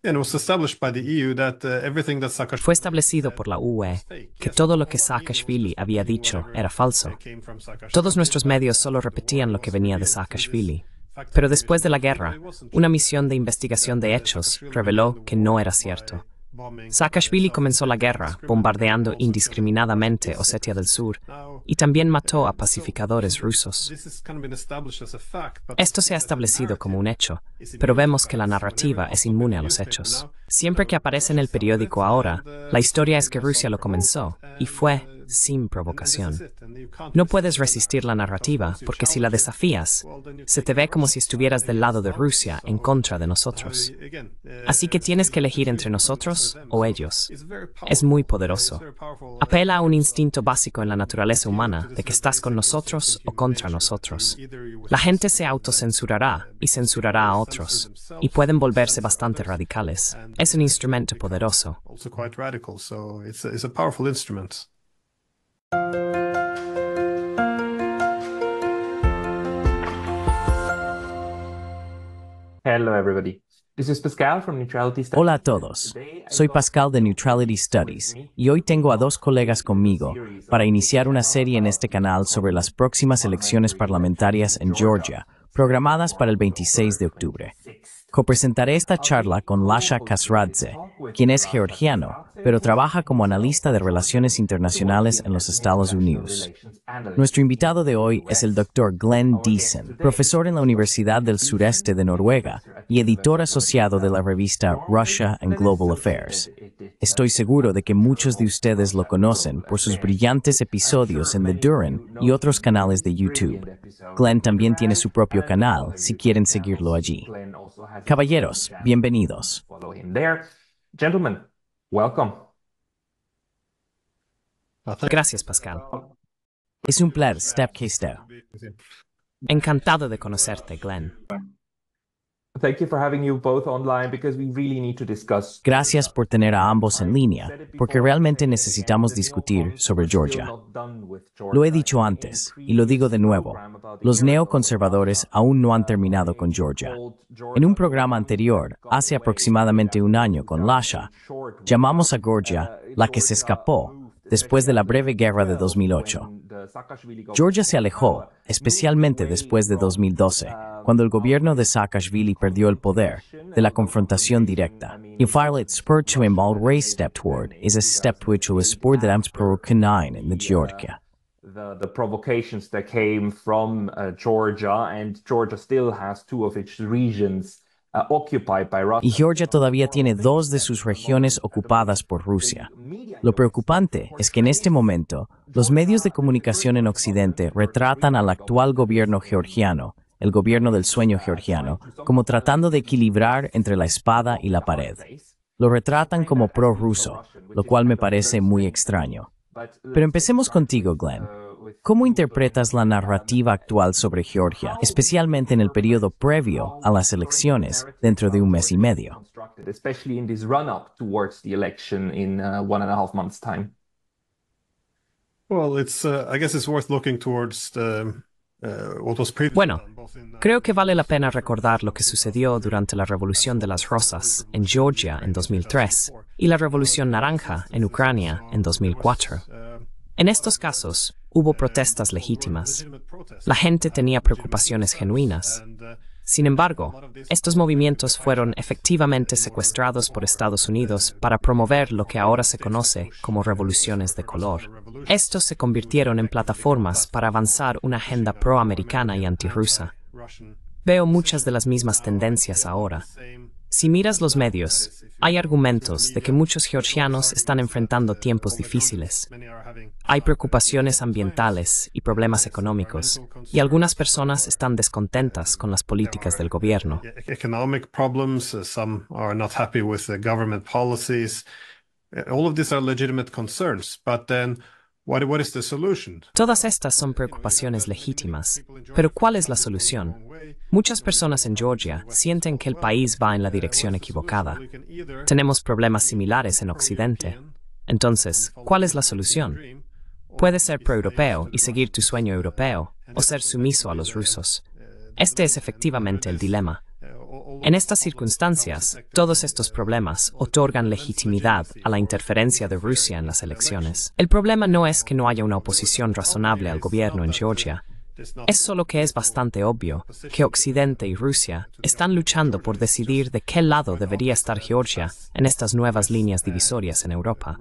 E uh, Fue establecido por la UE que todo lo que e Saakashvili había dicho era falso. Todos nuestros medios solo repetían lo que venía de Saakashvili. Pero después de la guerra, una misión de investigación de hechos reveló que no era cierto. Saakashvili comenzó la guerra bombardeando indiscriminadamente Osetia del Sur y también mató a pacificadores rusos. Esto se ha establecido como un hecho, pero vemos que la narrativa es inmune a los hechos. Siempre que aparece en el periódico ahora, la historia es que Rusia lo comenzó y fue sin provocación. No puedes resistir la narrativa porque si la desafías, se te ve como si estuvieras del lado de Rusia en contra de nosotros. Eh, eh, Así que tienes que elegir entre nosotros o ellos. Es muy poderoso. Apela a un instinto básico en la naturaleza humana de que estás con nosotros o contra nosotros. La gente se autocensurará y censurará a otros, y pueden volverse bastante radicales. Es un instrumento poderoso. Hola a todos. Soy Pascal de Neutrality Studies y hoy tengo a dos colegas conmigo para iniciar una serie en este canal sobre las próximas elecciones parlamentarias en Georgia, programadas para el 26 de octubre. Copresentaré esta charla con Lasha Kasradze, quien es georgiano pero trabaja como analista de relaciones internacionales en los Estados Unidos. Nuestro invitado de hoy es el Dr. Glenn Deason, profesor en la Universidad del Sureste de Noruega y editor asociado de la revista Russia and Global Affairs. Estoy seguro de que muchos de ustedes lo conocen por sus brillantes episodios en The Duran y otros canales de YouTube. Glenn también tiene su propio canal si quieren seguirlo allí. Caballeros, bienvenidos. Welcome. Gracias, Pascal. Es un placer, Step step. Encantado de conocerte, Glenn. Gracias por tener a ambos en línea, porque realmente necesitamos discutir sobre Georgia. Lo he dicho antes y lo digo de nuevo. Los neoconservadores aún no han terminado con Georgia. En un programa anterior, hace aproximadamente un año con Lasha, llamamos a Georgia la que se escapó después de la breve guerra de 2008. Georgia se alejó, especialmente después de 2012, cuando el gobierno de Saakashvili perdió el poder de la confrontación directa. y fact, spur to him already step toward is a step which was spurred that pro canine in the Georgia. The, provocations that came from uh, Georgia, and Georgia still has two of its regions y Georgia todavía tiene dos de sus regiones ocupadas por Rusia. Lo preocupante es que en este momento los medios de comunicación en Occidente retratan al actual gobierno georgiano, el gobierno del sueño georgiano, como tratando de equilibrar entre la espada y la pared. Lo retratan como pro-ruso, lo cual me parece muy extraño. Pero empecemos contigo, Glenn. ¿Cómo interpretas la narrativa actual sobre Georgia, especialmente en el periodo previo a las elecciones dentro de un mes y medio? Bueno, creo que vale la pena recordar lo que sucedió durante la Revolución de las Rosas en Georgia en 2003 y la Revolución Naranja en Ucrania en 2004. En estos casos, Hubo protestas legítimas. La gente tenía preocupaciones genuinas. Sin embargo, estos movimientos fueron efectivamente secuestrados por Estados Unidos para promover lo que ahora se conoce como revoluciones de color. Estos se convirtieron en plataformas para avanzar una agenda proamericana y antirrusa. Veo muchas de las mismas tendencias ahora, si miras los medios, hay argumentos de que muchos georgianos están enfrentando tiempos difíciles. Hay preocupaciones ambientales y problemas económicos, y algunas personas están descontentas con las políticas del gobierno. Uh, uh, all of these are legitimate concerns, but then Todas estas son preocupaciones legítimas, pero ¿cuál es la solución? Muchas personas en Georgia sienten que el país va en la dirección equivocada. Tenemos problemas similares en Occidente. Entonces, ¿cuál es la solución? Puedes ser pro-europeo y seguir tu sueño europeo, o ser sumiso a los rusos. Este es efectivamente el dilema. En estas circunstancias, todos estos problemas otorgan legitimidad a la interferencia de Rusia en las elecciones. El problema no es que no haya una oposición razonable al gobierno en Georgia, es solo que es bastante obvio que Occidente y Rusia están luchando por decidir de qué lado debería estar Georgia en estas nuevas líneas divisorias en Europa.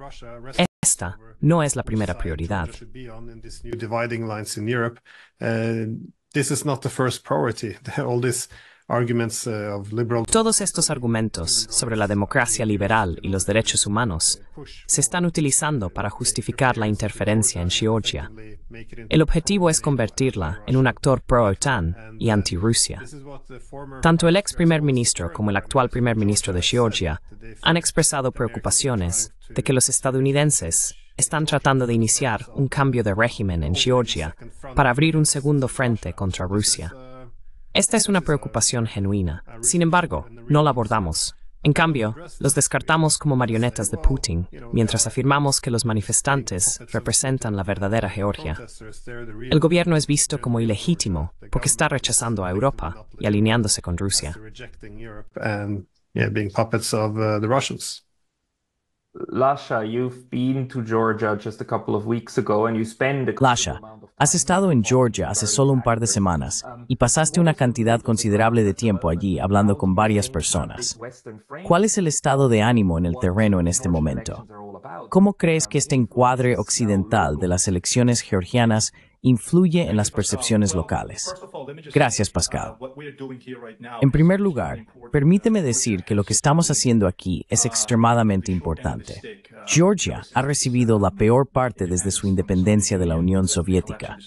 Esta no es la primera prioridad. Uh, Todos estos argumentos sobre la democracia liberal y los derechos humanos se están utilizando para justificar la interferencia en Georgia. El objetivo es convertirla en un actor pro-OTAN y anti-Rusia. Tanto el ex primer ministro como el actual primer ministro de Georgia han expresado preocupaciones de que los estadounidenses están tratando de iniciar un cambio de régimen en Georgia para abrir un segundo frente contra Rusia. Esta es una preocupación genuina. Sin embargo, no la abordamos. En cambio, los descartamos como marionetas de Putin, mientras afirmamos que los manifestantes representan la verdadera Georgia. El gobierno es visto como ilegítimo porque está rechazando a Europa y alineándose con Rusia. Lasha, has estado en Georgia hace solo un par de semanas um, y pasaste una cantidad considerable de tiempo allí hablando con varias personas. ¿Cuál es el estado de ánimo en el terreno en este momento? ¿Cómo crees um, que este encuadre occidental de las elecciones georgianas influye en las percepciones locales. Gracias, uh, Pascal. En primer lugar, permíteme uh, decir que lo que estamos haciendo aquí es uh, extremadamente importante. Georgia ha recibido la peor parte desde su independencia de la Unión Soviética.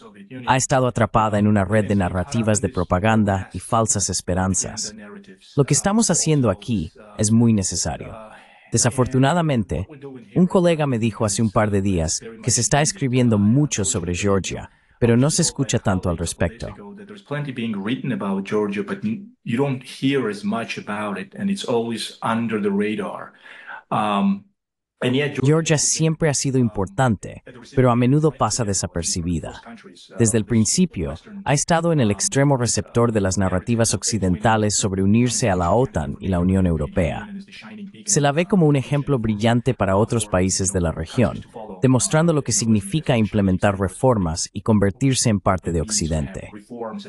Ha estado atrapada en una red de narrativas de propaganda y falsas esperanzas. Lo que estamos haciendo aquí es muy necesario. Desafortunadamente, un colega me dijo hace un par de días que se está escribiendo mucho sobre Georgia pero no se escucha tanto al respecto. Um, Georgia siempre ha sido importante, pero a menudo pasa desapercibida. Desde el principio, ha estado en el extremo receptor de las narrativas occidentales sobre unirse a la OTAN y la Unión Europea. Se la ve como un ejemplo brillante para otros países de la región, demostrando lo que significa implementar reformas y convertirse en parte de Occidente.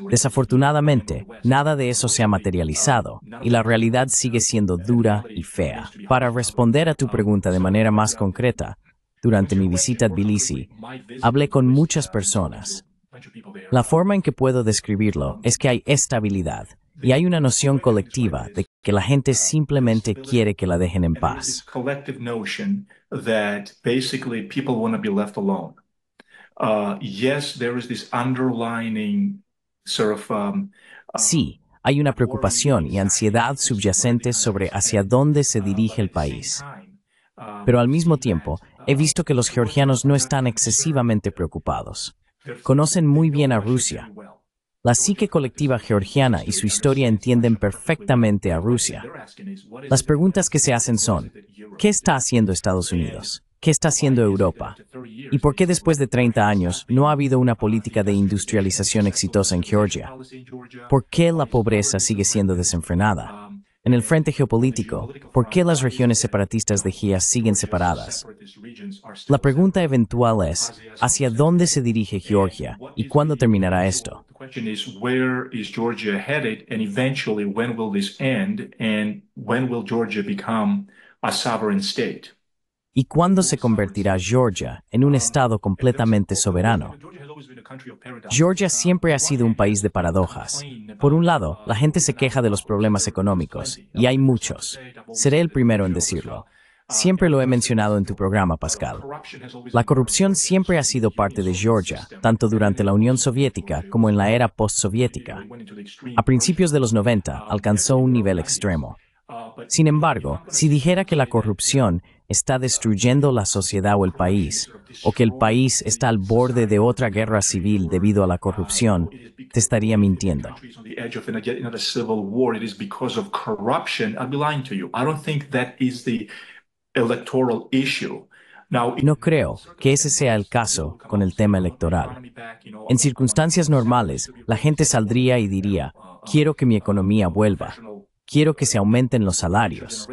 Desafortunadamente, nada de eso se ha materializado y la realidad sigue siendo dura y fea. Para responder a tu pregunta de manera más concreta, durante mi visita a Tbilisi, hablé con muchas personas. La forma en que puedo describirlo es que hay estabilidad y hay una noción colectiva de que la gente simplemente quiere que la dejen en paz. Sí, hay una preocupación y ansiedad subyacentes sobre hacia dónde se dirige el país. Pero al mismo tiempo, he visto que los georgianos no están excesivamente preocupados. Conocen muy bien a Rusia. La psique colectiva georgiana y su historia entienden perfectamente a Rusia. Las preguntas que se hacen son, ¿qué está haciendo Estados Unidos? ¿Qué está haciendo Europa? ¿Y por qué después de 30 años no ha habido una política de industrialización exitosa en Georgia? ¿Por qué la pobreza sigue siendo desenfrenada? En el frente geopolítico, ¿por qué las regiones separatistas de GIA siguen separadas? La pregunta eventual es, ¿hacia dónde se dirige Georgia y cuándo terminará esto? ¿Y cuándo se convertirá Georgia en un estado completamente soberano? Georgia uh, siempre ha sido un país de paradojas. Por un lado, la gente se queja de los problemas económicos, y hay muchos. Seré el primero en decirlo. Siempre lo he mencionado en tu programa, Pascal. La corrupción siempre ha sido parte de Georgia, tanto durante la Unión Soviética como en la era postsoviética. A principios de los 90 uh, alcanzó un nivel extremo. Uh, Sin embargo, si dijera que la corrupción está destruyendo la sociedad o el país, o que el país está al borde de otra guerra civil debido a la corrupción, te estaría mintiendo. No creo que ese sea el caso con el tema electoral. En circunstancias normales, la gente saldría y diría, quiero que mi economía vuelva, Quiero que se aumenten los salarios.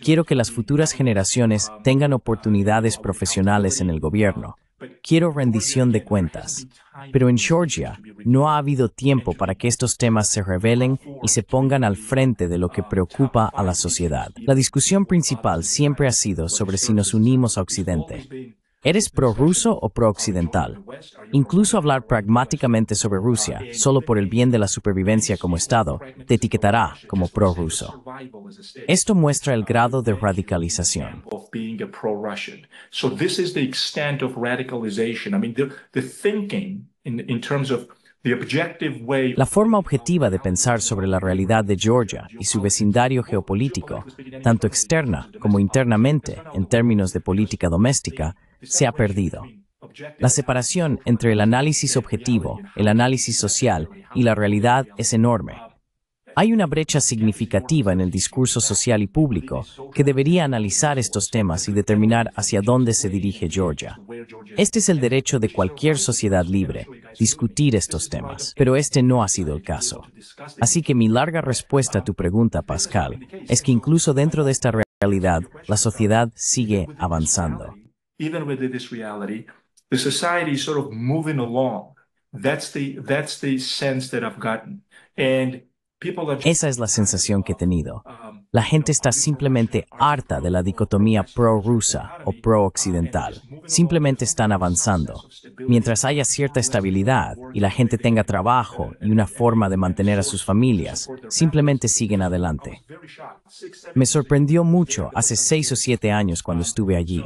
Quiero que las futuras generaciones tengan oportunidades profesionales en el gobierno. Quiero rendición de cuentas. Pero en Georgia no ha habido tiempo para que estos temas se revelen y se pongan al frente de lo que preocupa a la sociedad. La discusión principal siempre ha sido sobre si nos unimos a Occidente. ¿Eres prorruso o prooccidental? Incluso hablar pragmáticamente sobre Rusia, solo por el bien de la supervivencia como Estado, te etiquetará como prorruso. Esto muestra el grado de radicalización. La forma objetiva de pensar sobre la realidad de Georgia y su vecindario geopolítico, tanto externa como internamente en términos de política doméstica, se ha perdido. La separación entre el análisis objetivo, el análisis social y la realidad es enorme. Hay una brecha significativa en el discurso social y público que debería analizar estos temas y determinar hacia dónde se dirige Georgia. Este es el derecho de cualquier sociedad libre, discutir estos temas, pero este no ha sido el caso. Así que mi larga respuesta a tu pregunta, Pascal, es que incluso dentro de esta realidad, la sociedad sigue avanzando. even within this reality, the society is sort of moving along. That's the that's the sense that I've gotten. And Esa es la sensación que he tenido. Um, la gente está simplemente harta de la dicotomía pro-rusa o pro-occidental. Simplemente están avanzando. Mientras haya cierta estabilidad y la gente tenga trabajo y una forma de mantener a sus familias, simplemente siguen adelante. Me sorprendió mucho hace seis o siete años cuando estuve allí.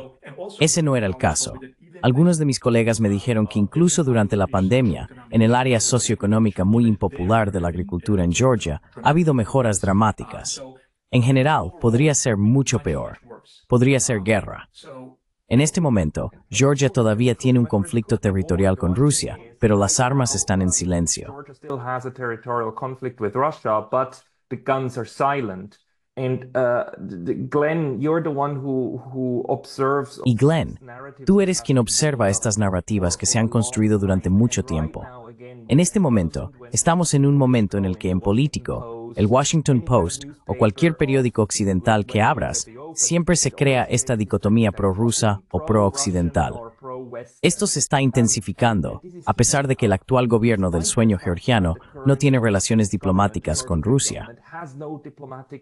Ese no era el caso. Algunos de mis colegas me dijeron que incluso durante la pandemia, en el área socioeconómica muy impopular de la agricultura en Georgia, ha habido mejoras dramáticas. En general, podría ser mucho peor. Podría ser guerra. En este momento, Georgia todavía tiene un conflicto territorial con Rusia, pero las armas están en silencio. Y Glenn, tú eres quien observa estas narrativas que se han construido durante mucho tiempo. En este momento, estamos en un momento en el que en político, el Washington Post o cualquier periódico occidental que abras, siempre se crea esta dicotomía rusa o pro-occidental. Esto se está intensificando, a pesar de que el actual gobierno del sueño georgiano no tiene relaciones diplomáticas con Rusia.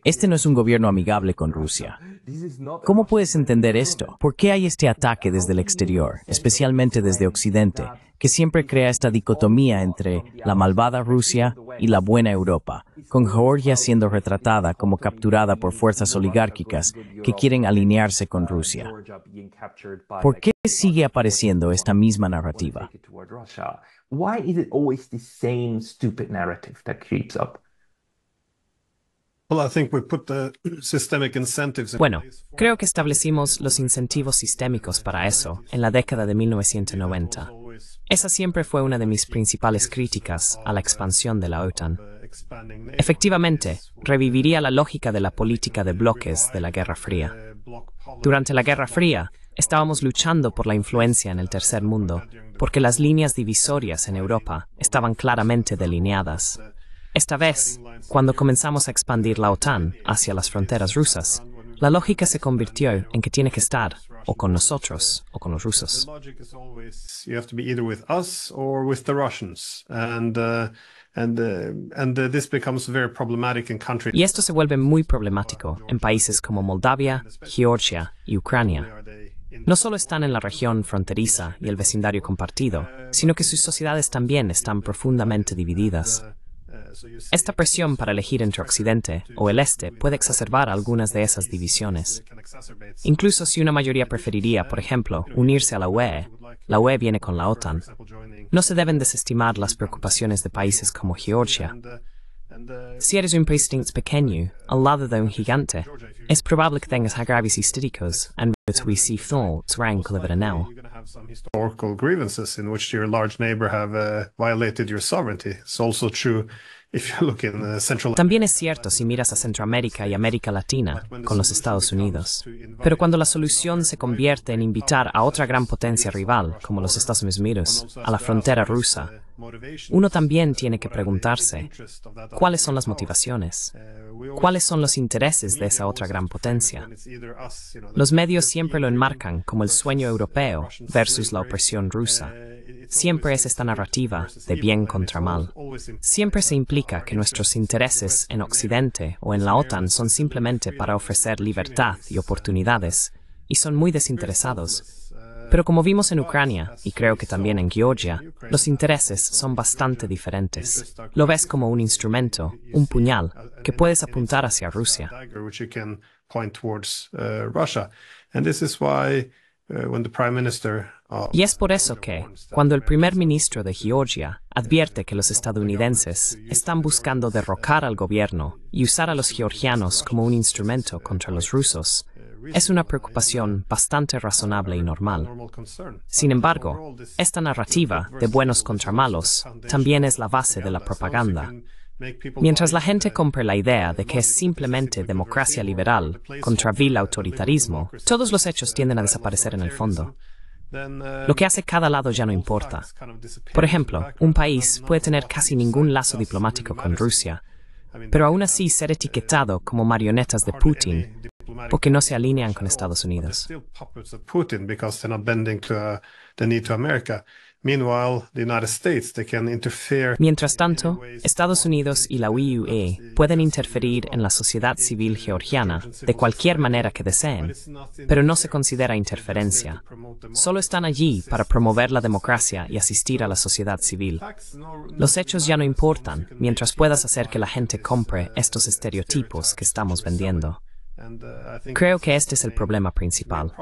Este no es un gobierno amigable con Rusia. ¿Cómo puedes entender esto? ¿Por qué hay este ataque desde el exterior, especialmente desde Occidente, que siempre crea esta dicotomía entre la malvada Rusia y la buena Europa, con Georgia siendo retratada como capturada por fuerzas oligárquicas que quieren alinearse con Rusia. ¿Por qué sigue apareciendo esta misma narrativa? Bueno, creo que establecimos los incentivos sistémicos para eso en la década de 1990. Esa siempre fue una de mis principales críticas a la expansión de la OTAN. Efectivamente, reviviría la lógica de la política de bloques de la Guerra Fría. Durante la Guerra Fría, estábamos luchando por la influencia en el tercer mundo, porque las líneas divisorias en Europa estaban claramente delineadas. Esta vez, cuando comenzamos a expandir la OTAN hacia las fronteras rusas, la lógica se convirtió en que tiene que estar o con nosotros o con los rusos. Y esto se vuelve muy problemático en países como Moldavia, Georgia y Ucrania. No solo están en la región fronteriza y el vecindario compartido, sino que sus sociedades también están profundamente divididas. Uh, esta presión para elegir entre Occidente o el Este puede exacerbar algunas de esas divisiones. Incluso si una mayoría preferiría, por ejemplo, unirse a la UE, la UE viene con la OTAN. No se deben desestimar las preocupaciones de países como Georgia. Si eres un país pequeño, al lado de un gigante, es probable que tengas agravios históricos en which we see thoughts rank de now. grievances in which your large neighbor have uh, violated your sovereignty. It's also true también es cierto si miras a Centroamérica y América Latina con los Estados Unidos. Pero cuando la solución se convierte en invitar a otra gran potencia rival, como los Estados Unidos, a la frontera rusa, uno también tiene que preguntarse cuáles son las motivaciones, eh, cuáles son los intereses de esa otra gran potencia. Los medios siempre lo enmarcan como el sueño europeo versus la opresión rusa. Eh, siempre es esta narrativa de bien contra mal. Siempre se implica que nuestros intereses en Occidente o en la OTAN son simplemente para ofrecer libertad y oportunidades, y son muy desinteresados pero como vimos en Ucrania, y creo que también en Georgia, los intereses son bastante diferentes. Lo ves como un instrumento, un puñal, que puedes apuntar hacia Rusia. Y es por eso que, cuando el primer ministro de Georgia advierte que los estadounidenses están buscando derrocar al gobierno y usar a los georgianos como un instrumento contra los rusos, es una preocupación bastante razonable y normal. Sin embargo, esta narrativa de buenos contra malos también es la base de la propaganda. Mientras la gente compre la idea de que es simplemente democracia liberal contra vil autoritarismo, todos los hechos tienden a desaparecer en el fondo. Lo que hace cada lado ya no importa. Por ejemplo, un país puede tener casi ningún lazo diplomático con Rusia, pero aún así ser etiquetado como marionetas de Putin porque no se alinean con Estados Unidos. Uh, mientras tanto, Estados Unidos y la UEA pueden interferir en la sociedad civil georgiana de cualquier manera que deseen, pero no se considera interferencia. Solo están allí para promover la democracia y asistir a la sociedad civil. Los hechos ya no importan mientras puedas hacer que la gente compre estos estereotipos que estamos vendiendo. Uh, Creo que este es el problema principal.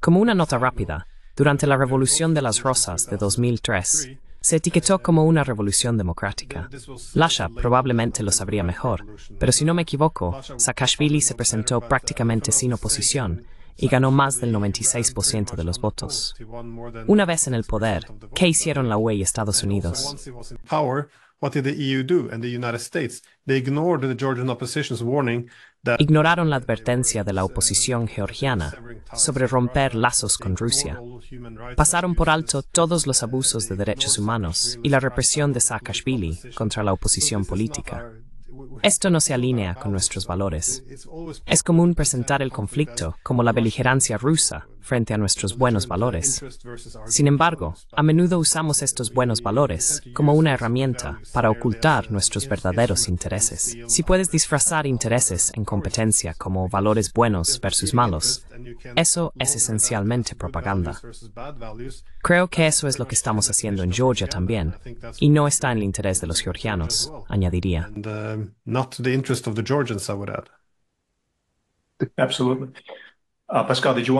Como una nota rápida, durante la Revolución de las Rosas de 2003, se etiquetó como una revolución democrática. Lasha probablemente lo sabría mejor, pero si no me equivoco, Saakashvili se presentó uh, prácticamente sin oposición y ganó más del 96% de los votos. Una vez en el poder, ¿qué hicieron la UE y Estados Unidos? What did the EU do and the United States? They ignored the Georgian opposition's warning ignoraron la advertencia de la oposición georgiana sobre romper lazos con Rusia. Pasaron por alto todos los abusos de derechos humanos y la represión de Saakashvili contra la oposición política. Esto no se alinea con nuestros valores. Es común presentar el conflicto como la beligerancia rusa frente a nuestros buenos valores. Sin embargo, a menudo usamos estos buenos valores como una herramienta para ocultar nuestros verdaderos intereses. Si puedes disfrazar intereses en competencia como valores buenos versus malos, eso es esencialmente propaganda. Creo que eso es lo que estamos haciendo en Georgia también, y no está en el interés de los georgianos, añadiría. Ah, Pascal, did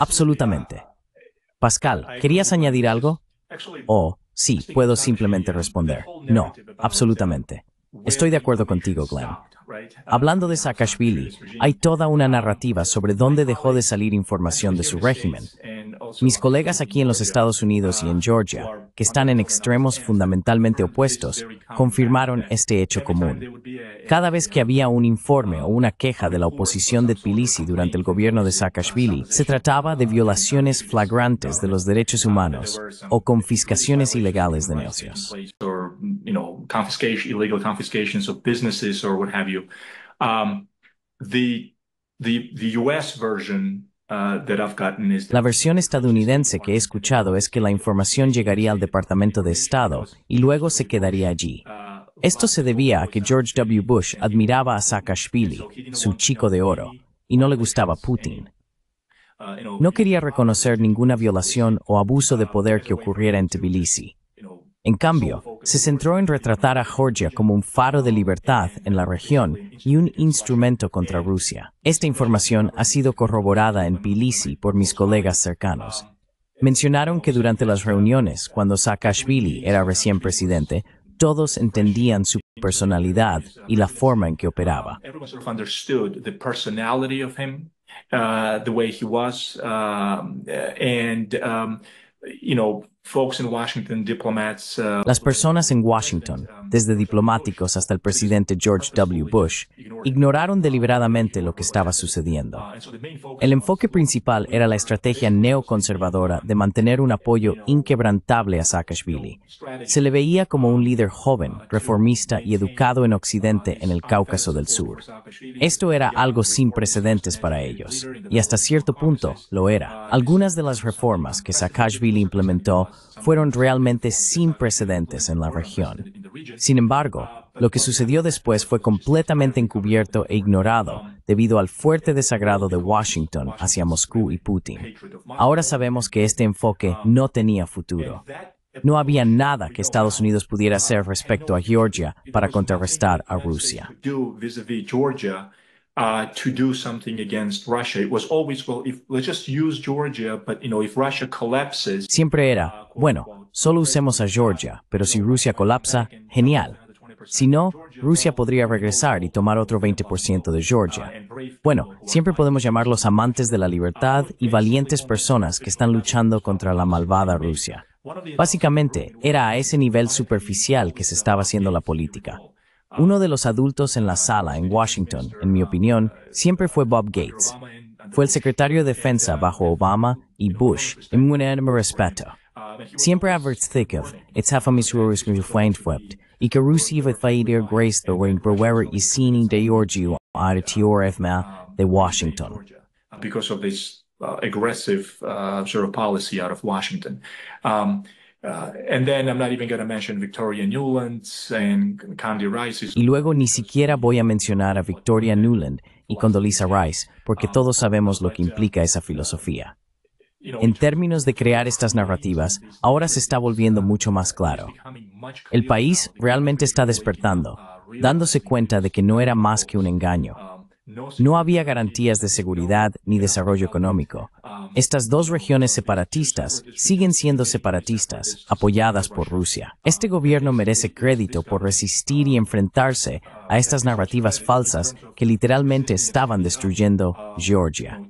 absolutamente. Pascal, ¿querías añadir algo? O sí, puedo simplemente responder. No, absolutamente. Estoy de acuerdo contigo, Glenn. Uh, Hablando de Saakashvili, hay toda una narrativa sobre dónde dejó de salir información de su régimen, mis colegas aquí en los Estados Unidos y en Georgia, que están en extremos fundamentalmente opuestos, confirmaron este hecho común. Cada vez que había un informe o una queja de la oposición de Tbilisi durante el gobierno de Saakashvili, se trataba de violaciones flagrantes de los derechos humanos o confiscaciones ilegales de negocios. US um, Uh, la versión estadounidense que he escuchado es que la información llegaría al Departamento de Estado y luego se quedaría allí. Uh, Esto se debía a que George W. Bush admiraba a Saakashvili, su chico de oro, y no le gustaba Putin. Uh, no quería reconocer ninguna violación o abuso de poder que ocurriera en Tbilisi. En cambio, se centró en retratar a Georgia como un faro de libertad en la región y un instrumento contra Rusia. Esta información ha sido corroborada en Pilisi por mis colegas cercanos. Mencionaron que durante las reuniones, cuando Saakashvili era recién presidente, todos entendían su personalidad y la forma en que operaba. you know, Uh, las personas en Washington, um, desde diplomáticos hasta el presidente George W. Bush, ignoraron deliberadamente lo que uh, estaba sucediendo. El enfoque principal era la estrategia neoconservadora de mantener un apoyo inquebrantable a Saakashvili. Se le veía como un líder joven, reformista y educado en Occidente en el Cáucaso del Sur. Esto era algo sin precedentes para ellos, y hasta cierto punto lo era. Algunas de las reformas que Saakashvili implementó fueron realmente sin precedentes en la región. Sin embargo, lo que sucedió después fue completamente encubierto e ignorado debido al fuerte desagrado de Washington hacia Moscú y Putin. Ahora sabemos que este enfoque no tenía futuro. No había nada que Estados Unidos pudiera hacer respecto a Georgia para contrarrestar a Rusia. Siempre era, uh, bueno, solo usemos a Georgia, pero si Rusia colapsa, genial. Si no, Rusia podría regresar y tomar otro 20% de Georgia. Uh, bueno, siempre podemos llamarlos amantes de la libertad y valientes personas que están luchando contra la malvada Rusia. Básicamente, era a ese nivel superficial que se estaba haciendo la política. Uno de los adultos en la sala en Washington, en mi opinión, siempre fue Bob Gates. Fue el secretario de Defensa bajo Obama y Bush, en un enorme respeto. Siempre advertizó, etzafa mis ruores mi fuente y que Rusia iba a Grace de Wayne Brewer y Sini de Georgia a TRFMA de Washington. Because of this uh, aggressive uh, sort of policy out of Washington. Um, y luego ni siquiera voy a mencionar a Victoria Newland y Condoleezza Rice, porque todos sabemos lo que implica esa filosofía. En términos de crear estas narrativas, ahora se está volviendo mucho más claro. El país realmente está despertando, dándose cuenta de que no era más que un engaño, no había garantías de seguridad ni desarrollo económico. Estas dos regiones separatistas siguen siendo separatistas, apoyadas por Rusia. Este gobierno merece crédito por resistir y enfrentarse a estas narrativas falsas que literalmente estaban destruyendo Georgia.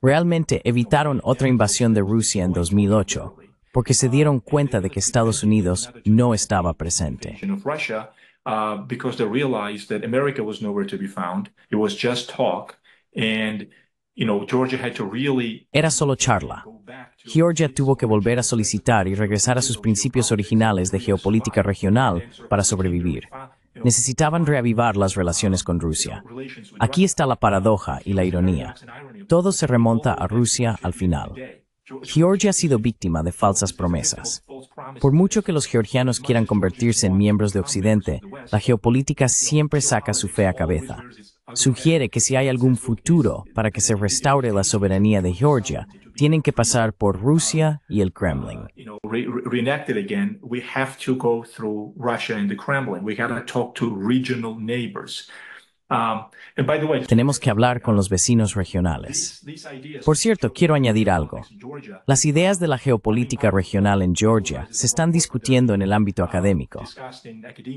Realmente evitaron otra invasión de Rusia en 2008 porque se dieron cuenta de que Estados Unidos no estaba presente. Uh, because they realized that America was nowhere to be found. It was just talk. And Era solo charla. Georgia tuvo que volver a solicitar y regresar a sus principios originales de geopolítica regional para sobrevivir. Necesitaban reavivar las relaciones con Rusia. Aquí está la paradoja y la ironía. Todo se remonta a Rusia al final. Georgia ha sido víctima de falsas promesas. Por mucho que los georgianos quieran convertirse en miembros de Occidente, la geopolítica siempre saca su fea cabeza. Sugiere que si hay algún futuro para que se restaure la soberanía de Georgia, tienen que pasar por Rusia y el Kremlin. Um, Tenemos que hablar con los vecinos regionales. Por cierto, quiero añadir algo. Las ideas de la geopolítica regional en Georgia se están discutiendo en el ámbito académico.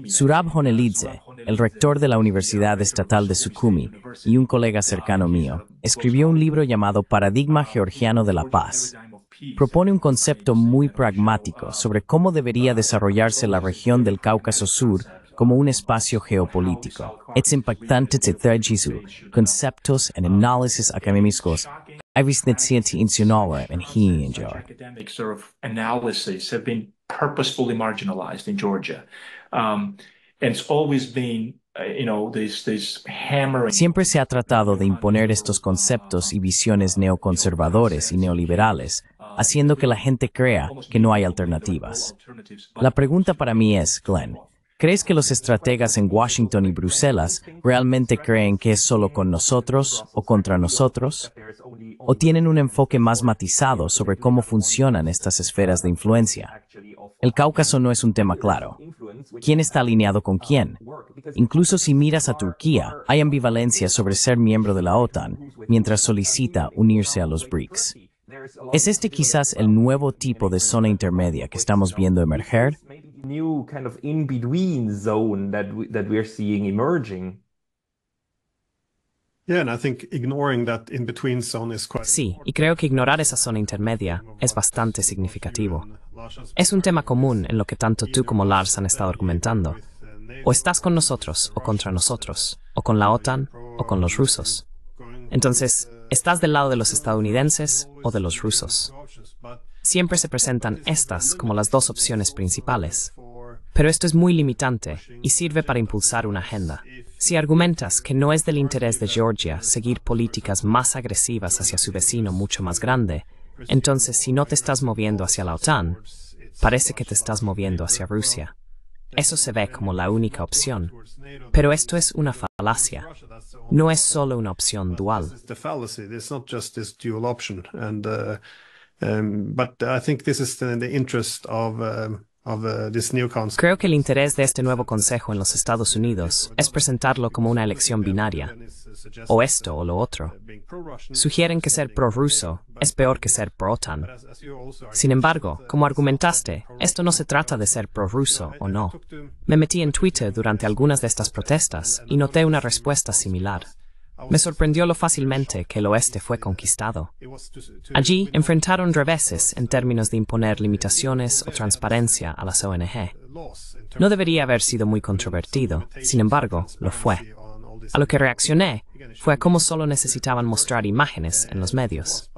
Surab Honelidze, el rector de la Universidad Estatal de Sukumi y un colega cercano mío, escribió un libro llamado Paradigma Georgiano de la Paz, propone un concepto muy pragmático sobre cómo debería desarrollarse la región del Cáucaso Sur como un espacio geopolítico. Es impactante que sus conceptos y análisis académicos Hay that's science in en Georgia. have been purposefully marginalized Georgia. Um, uh, Siempre se ha tratado de imponer estos conceptos y visiones neoconservadores y neoliberales, haciendo que la gente crea que no hay alternativas. La pregunta para mí es, Glenn, ¿Crees que los estrategas en Washington y Bruselas realmente creen que es solo con nosotros o contra nosotros? ¿O tienen un enfoque más matizado sobre cómo funcionan estas esferas de influencia? El Cáucaso no es un tema claro. ¿Quién está alineado con quién? Incluso si miras a Turquía, hay ambivalencia sobre ser miembro de la OTAN mientras solicita unirse a los BRICS. ¿Es este quizás el nuevo tipo de zona intermedia que estamos viendo emerger? Sí, y creo que ignorar esa zona intermedia es bastante significativo. Es un tema común en lo que tanto tú como Lars han estado argumentando. O estás con nosotros o contra nosotros, o con la OTAN o con los rusos. Entonces, estás del lado de los estadounidenses o de los rusos siempre se presentan estas como las dos opciones principales. Pero esto es muy limitante y sirve para impulsar una agenda. Si argumentas que no es del interés de Georgia seguir políticas más agresivas hacia su vecino mucho más grande, entonces si no te estás moviendo hacia la OTAN, parece que te estás moviendo hacia Rusia. Eso se ve como la única opción. Pero esto es una falacia. No es solo una opción dual. Creo que el interés de este nuevo consejo en los Estados Unidos es presentarlo como una elección binaria, o esto o lo otro. Sugieren que ser prorruso es peor que ser pro-OTAN. Sin embargo, como argumentaste, esto no se trata de ser prorruso o no. Me metí en Twitter durante algunas de estas protestas y noté una respuesta similar. Me sorprendió lo fácilmente que el oeste fue conquistado. Allí enfrentaron reveses en términos de imponer limitaciones o transparencia a las ONG. No debería haber sido muy controvertido, sin embargo, lo fue. A lo que reaccioné fue a cómo solo necesitaban mostrar imágenes en los medios.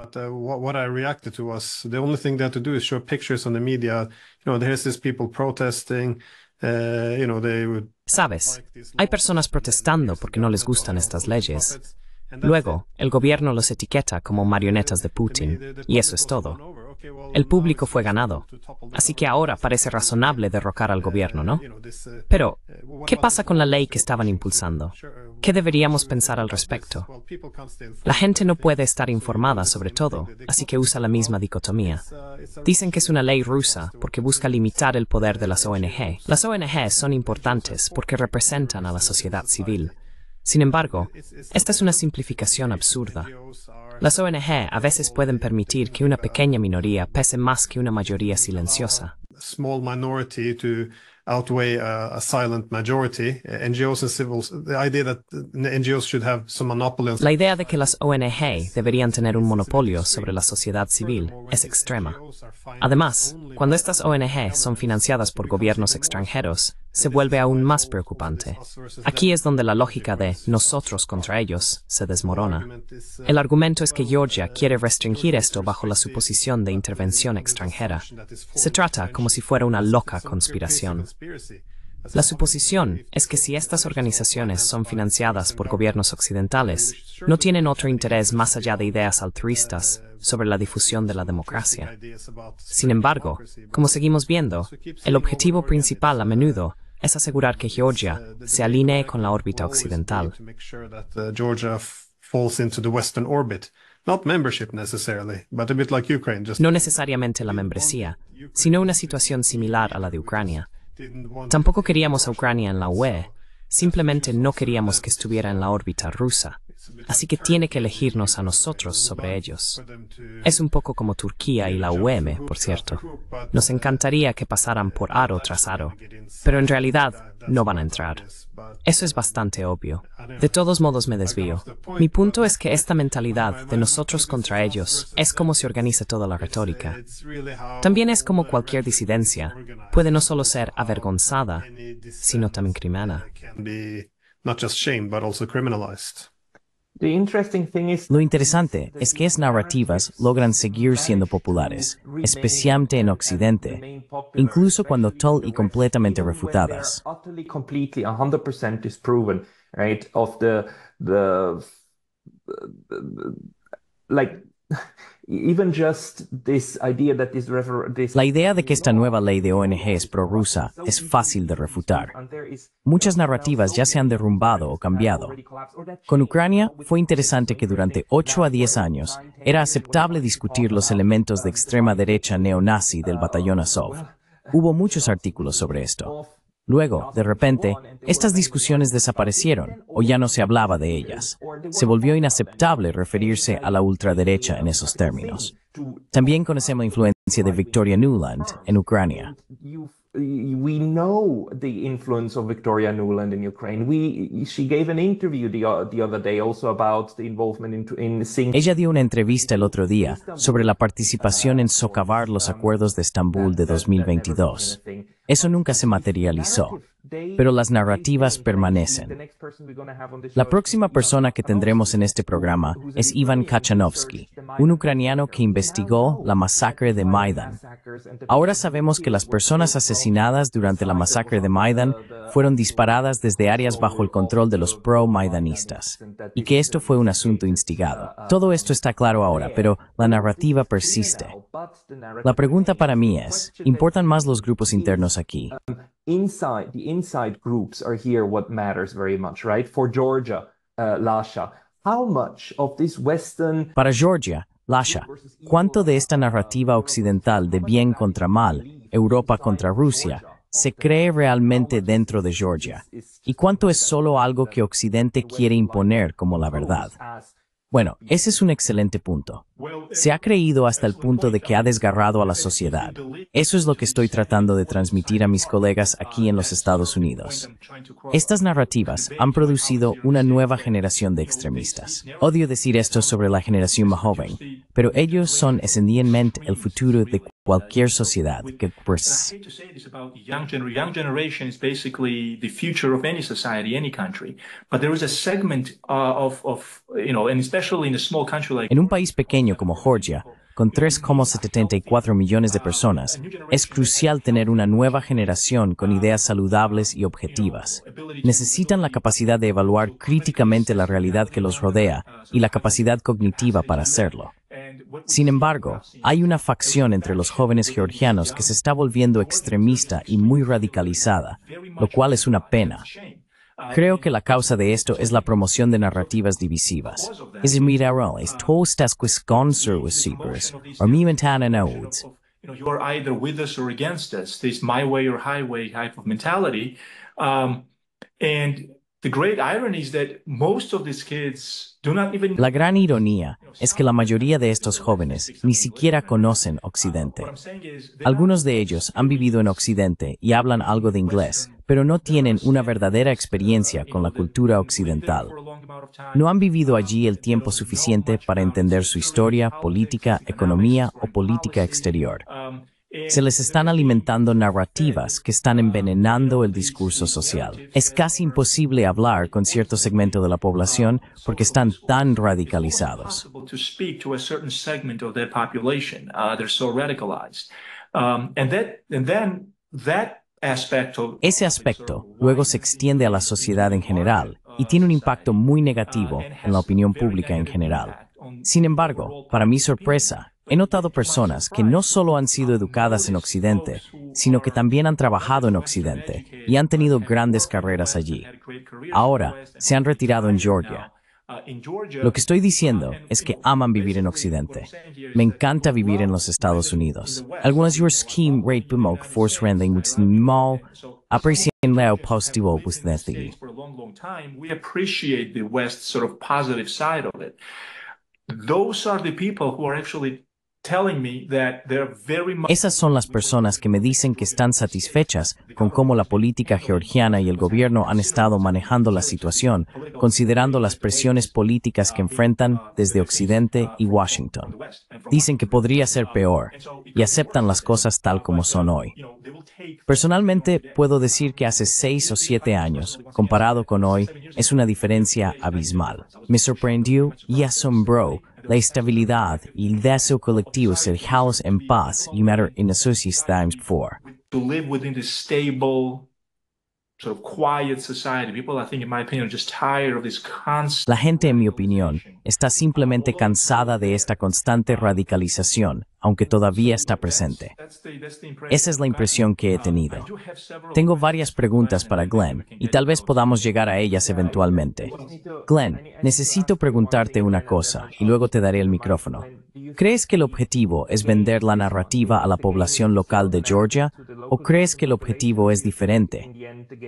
Eh, Sabes, hay personas protestando porque no les gustan estas leyes. Luego, el gobierno los etiqueta como marionetas de Putin, y eso es todo. El público fue ganado, así que ahora parece razonable derrocar al gobierno, ¿no? Pero, ¿qué pasa con la ley que estaban impulsando? ¿Qué deberíamos pensar al respecto? La gente no puede estar informada sobre todo, así que usa la misma dicotomía. Dicen que es una ley rusa porque busca limitar el poder de las ONG. Las ONG son importantes porque representan a la sociedad civil sin embargo, esta es una simplificación absurda. Las ONG a veces pueden permitir que una pequeña minoría pese más que una mayoría silenciosa. La idea de que las ONG deberían tener un monopolio sobre la sociedad civil es extrema. Además, cuando estas ONG son financiadas por gobiernos extranjeros, se vuelve aún más preocupante. Aquí es donde la lógica de nosotros contra ellos se desmorona. El argumento es que Georgia quiere restringir esto bajo la suposición de intervención extranjera. Se trata como si fuera una loca conspiración. La suposición es que si estas organizaciones son financiadas por gobiernos occidentales, no tienen otro interés más allá de ideas altruistas sobre la difusión de la democracia. Sin embargo, como seguimos viendo, el objetivo principal a menudo es asegurar que Georgia se alinee con la órbita occidental. No necesariamente la membresía, sino una situación similar a la de Ucrania. Tampoco queríamos a Ucrania en la UE, simplemente no queríamos que estuviera en la órbita rusa. Así que tiene que elegirnos a nosotros sobre ellos. Es un poco como Turquía y la UM, por cierto. Nos encantaría que pasaran por aro tras aro, pero en realidad no van a entrar. Eso es bastante obvio. De todos modos me desvío. Mi punto es que esta mentalidad de nosotros contra ellos es como se organiza toda la retórica. También es como cualquier disidencia. Puede no solo ser avergonzada, sino también criminal. Lo interesante es que es narrativas logran seguir siendo populares, especialmente en Occidente, incluso cuando total y completamente refutadas. La idea de que esta nueva ley de ONG es prorrusa es fácil de refutar. Muchas narrativas ya se han derrumbado o cambiado. Con Ucrania fue interesante que durante 8 a 10 años era aceptable discutir los elementos de extrema derecha neonazi del batallón uh, Azov. Hubo muchos artículos sobre esto. Luego, de repente, estas discusiones desaparecieron o ya no se hablaba de ellas. Se volvió inaceptable referirse a la ultraderecha en esos términos. También conocemos la influencia de Victoria Nuland en Ucrania. Ella dio una entrevista el otro día sobre la participación en socavar los acuerdos de Estambul de 2022. Eso nunca se materializó, pero las narrativas permanecen. La próxima persona que tendremos en este programa es Ivan Kachanovsky, un ucraniano que investigó la masacre de Maidan. Ahora sabemos que las personas asesinadas durante la masacre de Maidan fueron disparadas desde áreas bajo el control de los pro-maidanistas y que esto fue un asunto instigado. Todo esto está claro ahora, pero la narrativa persiste. La pregunta para mí es, ¿importan más los grupos internos aquí? Para Georgia, Lasha, ¿cuánto de esta narrativa uh, occidental de bien contra mal, Europa contra Rusia, se cree realmente dentro de Georgia? ¿Y cuánto es solo algo que Occidente quiere imponer como la verdad? Bueno, ese es un excelente punto. Se ha creído hasta el punto de que ha desgarrado a la sociedad. Eso es lo que estoy tratando de transmitir a mis colegas aquí en los Estados Unidos. Estas narrativas han producido una nueva generación de extremistas. Odio decir esto sobre la generación más joven, pero ellos son esencialmente el futuro de cualquier sociedad que pues, En un país pequeño como Georgia con 3,74 millones de personas, es crucial tener una nueva generación con ideas saludables y objetivas. Necesitan la capacidad de evaluar críticamente la realidad que los rodea y la capacidad cognitiva para hacerlo. Sin embargo, hay una facción entre los jóvenes georgianos que se está volviendo extremista y muy radicalizada, lo cual es una pena. Uh, Creo que la causa de esto es la promoción de narrativas divisivas. Es mirar es todas estas conservativas, o mi ventana You are either with us or against us. This my way or highway type of mentality. Um, and la gran ironía es que la mayoría de estos jóvenes ni siquiera conocen Occidente. Algunos de ellos han vivido en Occidente y hablan algo de inglés, pero no tienen una verdadera uh, experiencia con la cultura occidental. No han vivido uh, allí el tiempo suficiente para entender su historia, política, economía o política exterior. Um, eh, se les están alimentando narrativas que están envenenando el discurso social. Es casi imposible hablar con cierto segmento de la población porque están tan radicalizados. Ese aspecto luego se extiende a la sociedad en general y tiene un impacto muy negativo en la opinión pública en general. Sin embargo, para mi sorpresa, He notado personas que no solo han sido educadas en Occidente, sino que también han trabajado en Occidente y han tenido grandes carreras allí. Ahora se han retirado en Georgia. Lo que estoy diciendo es que aman vivir en Occidente. Me encanta vivir en los Estados Unidos. Algunas your scheme rate promote force rendering with small appreciate Leo positivo with For a long, long time, we appreciate the West sort of positive side of it. Those are the people esas son las personas que me dicen que están satisfechas con cómo la política georgiana y el gobierno han estado manejando la situación, considerando las presiones políticas que enfrentan desde Occidente y Washington. Dicen que podría ser peor y aceptan las cosas tal como son hoy. Personalmente, puedo decir que hace seis o siete años, comparado con hoy, es una diferencia abismal. Me sorprendió y asombró la estabilidad y el deseo colectivo cerrados en paz y matter in associate times for. To live within this stable, sort of quiet society. People, I think, in my opinion, are just tired of this constant. La gente, en mi opinión, está simplemente cansada de esta constante radicalización aunque todavía está presente. Esa es la impresión que he tenido. Tengo varias preguntas para Glenn y tal vez podamos llegar a ellas eventualmente. Glenn, necesito preguntarte una cosa y luego te daré el micrófono. ¿Crees que el objetivo es vender la narrativa a la población local de Georgia o crees que el objetivo es diferente?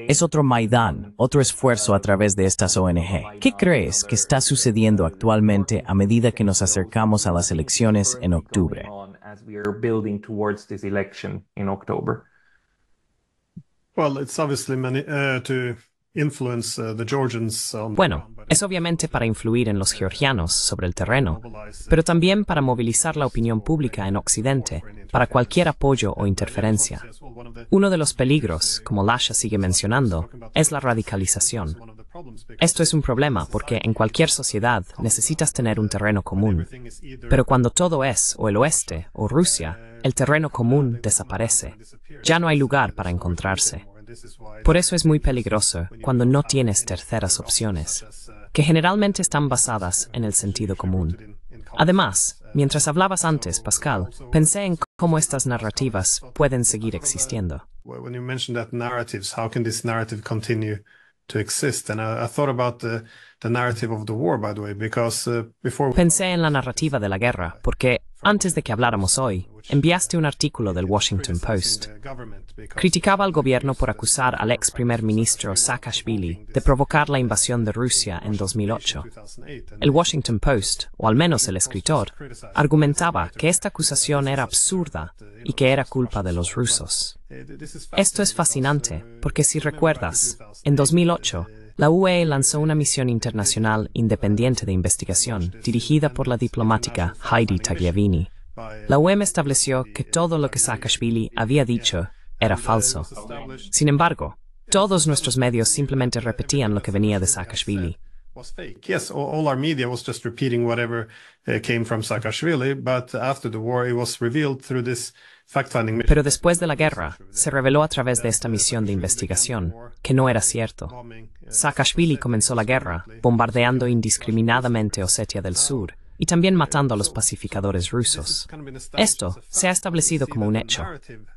Es otro Maidán, otro esfuerzo a través de estas ONG. ¿Qué crees que está sucediendo actualmente a medida que nos acercamos a las elecciones en octubre? Bueno, es obviamente para influir en los georgianos sobre el terreno, pero también para movilizar la opinión pública en Occidente para cualquier apoyo o interferencia. Uno de los peligros, como Lasha sigue mencionando, es la radicalización. Esto es un problema porque en cualquier sociedad necesitas tener un terreno común. Pero cuando todo es o el oeste o Rusia, uh, el terreno común desaparece. Ya no hay lugar para encontrarse. Por eso es muy peligroso cuando no tienes terceras opciones, uh, que generalmente están basadas en el sentido común. Además, mientras uh, hablabas antes, Pascal, pensé en cómo estas narrativas pueden seguir existiendo. to exist. And I, I thought about the, the narrative of the war, by the way, because uh, before... Pensé en la narrativa de la guerra, porque Antes de que habláramos hoy, enviaste un artículo del Washington Post. Criticaba al gobierno por acusar al ex primer ministro Saakashvili de provocar la invasión de Rusia en 2008. El Washington Post, o al menos el escritor, argumentaba que esta acusación era absurda y que era culpa de los rusos. Esto es fascinante, porque si recuerdas, en 2008, la UE lanzó una misión internacional independiente de investigación, dirigida por la diplomática Heidi Tagliavini. La UEM estableció que todo lo que Saakashvili había dicho era falso. Sin embargo, todos nuestros medios simplemente repetían lo que venía de Saakashvili. But after the war, it was revealed through this pero después de la guerra, se reveló a través de esta misión de investigación que no era cierto. Saakashvili comenzó la guerra bombardeando indiscriminadamente Osetia del Sur y también matando a los pacificadores rusos. Esto se ha establecido como un hecho,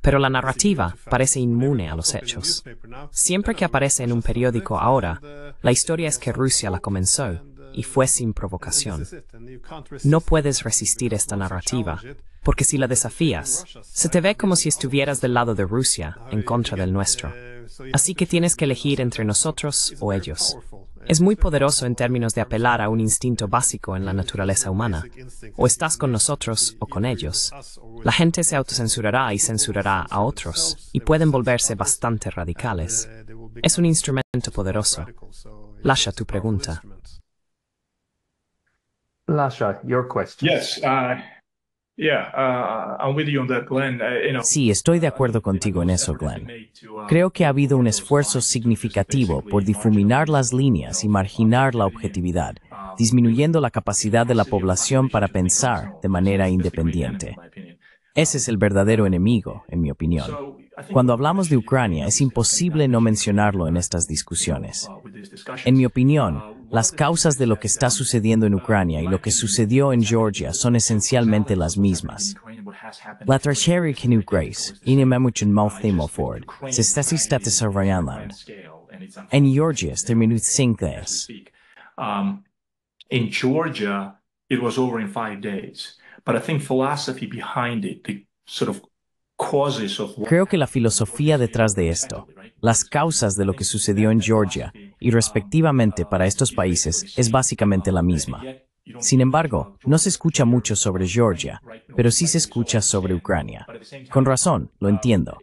pero la narrativa parece inmune a los hechos. Siempre que aparece en un periódico ahora, la historia es que Rusia la comenzó y fue sin provocación. No puedes resistir esta narrativa porque si la desafías, se te ve como si estuvieras del lado de Rusia, en contra del nuestro. Así que tienes que elegir entre nosotros o ellos. Es muy poderoso en términos de apelar a un instinto básico en la naturaleza humana. O estás con nosotros o con ellos. La gente se autocensurará y censurará a otros, y pueden volverse bastante radicales. Es un instrumento poderoso. Lasha, tu pregunta. Lasha, your question. Yes, uh, Sí, estoy de acuerdo contigo en eso, Glenn. Creo que ha habido un esfuerzo significativo por difuminar las líneas y marginar la objetividad, disminuyendo la capacidad de la población para pensar de manera independiente. Ese es el verdadero enemigo, en mi opinión. Cuando hablamos de Ucrania, es imposible no mencionarlo en estas discusiones. En mi opinión, las causas de lo que está sucediendo en Ucrania y lo que sucedió en Georgia son esencialmente las mismas. La tragedia que New Grace, inememlichen Ford, se está está desarrollando. En Georgia, terminó en cinco días. En um, Georgia, it was over in five days. But I think philosophy behind it, the sort of Creo que la filosofía detrás de esto, las causas de lo que sucedió en Georgia y respectivamente para estos países es básicamente la misma. Sin embargo, no se escucha mucho sobre Georgia, pero sí se escucha sobre Ucrania. Con razón, lo entiendo